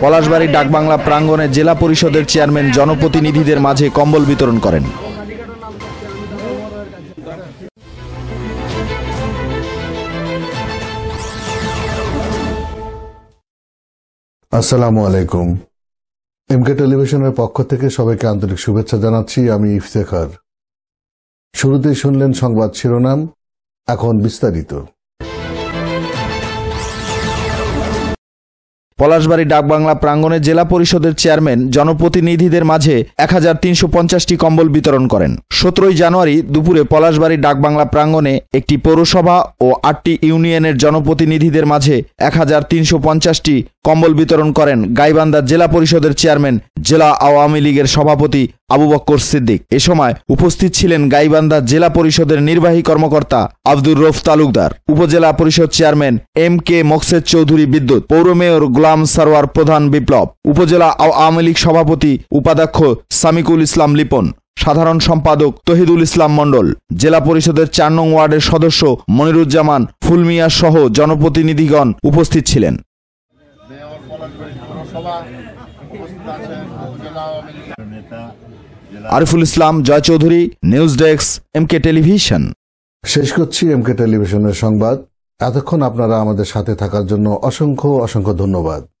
পলাশবাড়ি ডাকবাংলা প্রাঙ্গণে জেলা পরিষদের চেয়ারম্যান জনপ্রতিনিধিদের মাঝে কম্বল বিতরণ করেন আসসালামু আলাইকুম এমকে টেলিভিশনের পক্ষ থেকে সবাইকে আন্তরিক শুভেচ্ছা জানাচ্ছি আমি ইফতেখার শুরুতেই শুনলেন সংবাদ শিরোনাম এখন বিস্তারিত পলাশবাড়ি ডাকবাংলা প্রাঙ্গণে জেলা পরিষদের চেয়ারম্যান জনপ্রতিনিধিদের মাঝে এক হাজার তিনশো পঞ্চাশটি কম্বল বিতরণ করেন সতেরোই জানুয়ারি দুপুরে পলাশবাড়ি ডাকবাংলা প্রাঙ্গণে একটি পৌরসভা ও আটটি ইউনিয়নের জনপ্রতিনিধিদের মাঝে এক হাজার তিনশো পঞ্চাশটি কম্বল বিতরণ করেন গাইবান্ধা জেলা পরিষদের চেয়ারম্যান জেলা আওয়ামী লীগের সভাপতি আবু বক্কর সিদ্দিক এ সময় উপস্থিত ছিলেন গাইবান্ধা জেলা পরিষদের নির্বাহী কর্মকর্তা Abdur রফ Talukdar upazila parishad chairman M K Moksed Chowdhury Bidyut পৌর মেয়র গোলাম সারোয়ার প্রধান বিপ্লব উপজেলা আওয়ামী লীগ সভাপতি উপাধ্যক্ষ সামিকুল ইসলাম লিপন সাধারণ সম্পাদক তহিদুল ইসলাম মণ্ডল জেলা পরিষদের চার নং ওয়ার্ডের সদস্য মনিরুজ্জামান ফুলমিয়া সহ জনপ্রতিনিধিগণ উপস্থিত ছিলেন নেতা Ariful Islam Joy Chowdhury news desk M K television শেষ করছি এমকে টেলিভিশনের সংবাদ এতক্ষণ আপনারা আমাদের সাথে থাকার জন্য অসংখ্য অসংখ্য ধন্যবাদ